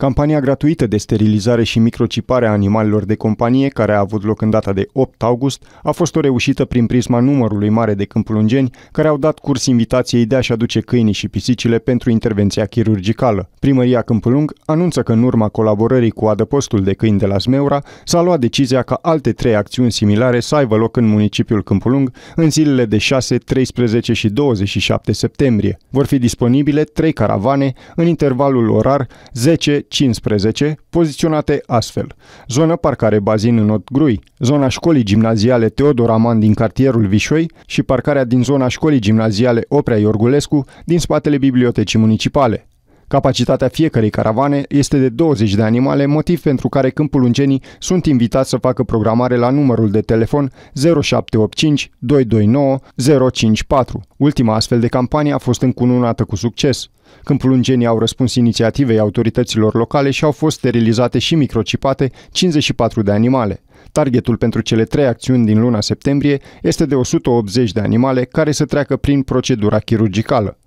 Campania gratuită de sterilizare și microcipare a animalelor de companie, care a avut loc în data de 8 august, a fost o reușită prin prisma numărului mare de câmpulungeni care au dat curs invitației de a-și aduce câinii și pisicile pentru intervenția chirurgicală. Primăria Câmpulung anunță că în urma colaborării cu adăpostul de câini de la Zmeura s-a luat decizia ca alte trei acțiuni similare să aibă loc în municipiul Câmpulung în zilele de 6, 13 și 27 septembrie. Vor fi disponibile trei caravane în intervalul orar 10 15, poziționate astfel. zona parcare bazin în Otgrui, zona școlii gimnaziale Teodor Aman din cartierul Vișoi și parcarea din zona școlii gimnaziale Oprea Iorgulescu din spatele bibliotecii municipale. Capacitatea fiecarei caravane este de 20 de animale, motiv pentru care câmpulungenii sunt invitați să facă programare la numărul de telefon 0785 229 054. Ultima astfel de campanie a fost încununată cu succes. Câmpulungenii au răspuns inițiativei autorităților locale și au fost sterilizate și microcipate 54 de animale. Targetul pentru cele trei acțiuni din luna septembrie este de 180 de animale care să treacă prin procedura chirurgicală.